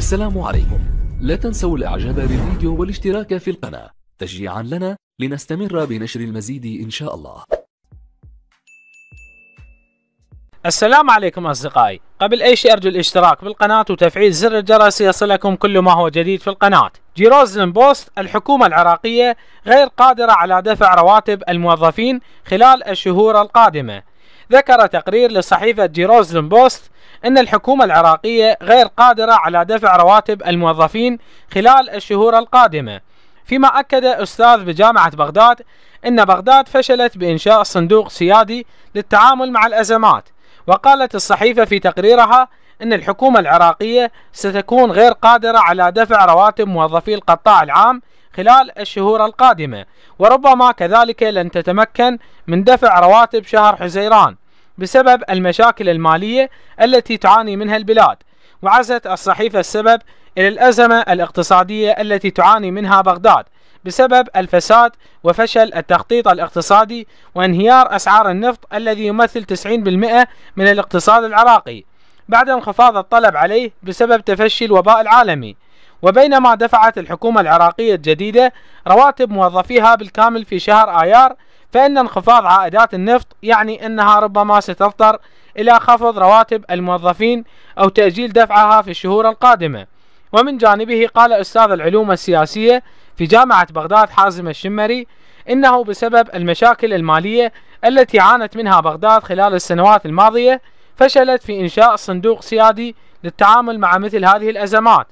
السلام عليكم لا تنسوا الاعجاب بالفيديو والاشتراك في القناة تشجيعا لنا لنستمر بنشر المزيد ان شاء الله السلام عليكم أصدقائي قبل أي شيء أرجو الاشتراك بالقناة وتفعيل زر الجرس يصلكم كل ما هو جديد في القناة جيروزلم بوست الحكومة العراقية غير قادرة على دفع رواتب الموظفين خلال الشهور القادمة ذكر تقرير لصحيفة جيروزلم بوست أن الحكومة العراقية غير قادرة على دفع رواتب الموظفين خلال الشهور القادمة فيما أكد أستاذ بجامعة بغداد أن بغداد فشلت بإنشاء صندوق سيادي للتعامل مع الأزمات وقالت الصحيفة في تقريرها أن الحكومة العراقية ستكون غير قادرة على دفع رواتب موظفي القطاع العام خلال الشهور القادمة وربما كذلك لن تتمكن من دفع رواتب شهر حزيران بسبب المشاكل المالية التي تعاني منها البلاد وعزت الصحيفة السبب إلى الأزمة الاقتصادية التي تعاني منها بغداد بسبب الفساد وفشل التخطيط الاقتصادي وانهيار أسعار النفط الذي يمثل 90% من الاقتصاد العراقي بعد انخفاض الطلب عليه بسبب تفشي الوباء العالمي وبينما دفعت الحكومة العراقية الجديدة رواتب موظفيها بالكامل في شهر آيار فإن انخفاض عائدات النفط يعني أنها ربما ستضطر إلى خفض رواتب الموظفين أو تأجيل دفعها في الشهور القادمة ومن جانبه قال أستاذ العلوم السياسية في جامعة بغداد حازم الشمري إنه بسبب المشاكل المالية التي عانت منها بغداد خلال السنوات الماضية فشلت في إنشاء صندوق سيادي للتعامل مع مثل هذه الأزمات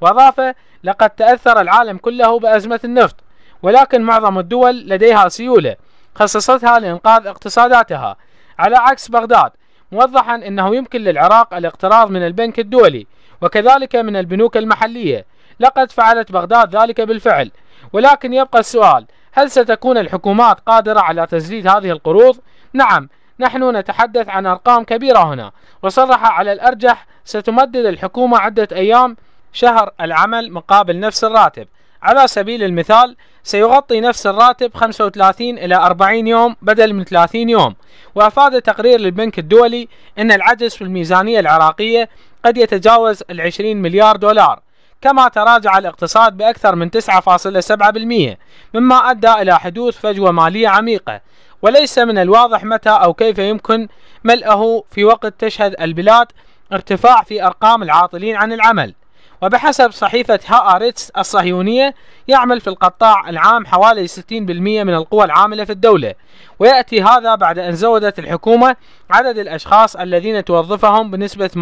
وأضاف لقد تأثر العالم كله بأزمة النفط ولكن معظم الدول لديها سيولة خصصتها لإنقاذ اقتصاداتها على عكس بغداد موضحا أنه يمكن للعراق الاقتراض من البنك الدولي وكذلك من البنوك المحلية لقد فعلت بغداد ذلك بالفعل ولكن يبقى السؤال هل ستكون الحكومات قادرة على تسديد هذه القروض؟ نعم نحن نتحدث عن أرقام كبيرة هنا وصرح على الأرجح ستمدد الحكومة عدة أيام شهر العمل مقابل نفس الراتب على سبيل المثال سيغطي نفس الراتب 35 إلى 40 يوم بدل من 30 يوم وأفاد تقرير للبنك الدولي أن العجز في الميزانية العراقية قد يتجاوز ال 20 مليار دولار كما تراجع الاقتصاد بأكثر من 9.7% مما أدى إلى حدوث فجوة مالية عميقة وليس من الواضح متى أو كيف يمكن ملأه في وقت تشهد البلاد ارتفاع في أرقام العاطلين عن العمل وبحسب صحيفة أريتس الصهيونية يعمل في القطاع العام حوالي 60% من القوى العاملة في الدولة ويأتي هذا بعد أن زودت الحكومة عدد الأشخاص الذين توظفهم بنسبة 80%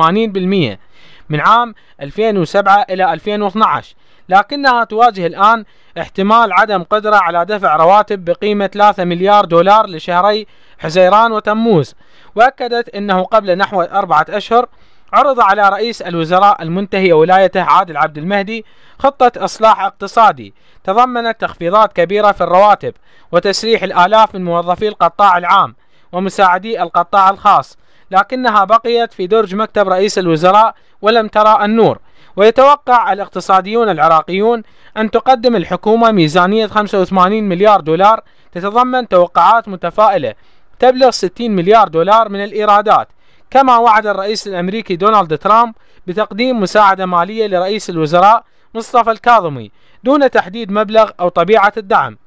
من عام 2007 إلى 2012 لكنها تواجه الآن احتمال عدم قدرة على دفع رواتب بقيمة 3 مليار دولار لشهري حزيران وتموز وأكدت أنه قبل نحو أربعة أشهر عرض على رئيس الوزراء المنتهي ولايته عادل عبد المهدي خطة إصلاح اقتصادي تضمنت تخفيضات كبيرة في الرواتب وتسريح الآلاف من موظفي القطاع العام ومساعدي القطاع الخاص لكنها بقيت في درج مكتب رئيس الوزراء ولم ترى النور ويتوقع الاقتصاديون العراقيون أن تقدم الحكومة ميزانية 85 مليار دولار تتضمن توقعات متفائلة تبلغ 60 مليار دولار من الإيرادات كما وعد الرئيس الأمريكي دونالد ترامب بتقديم مساعدة مالية لرئيس الوزراء مصطفى الكاظمي دون تحديد مبلغ أو طبيعة الدعم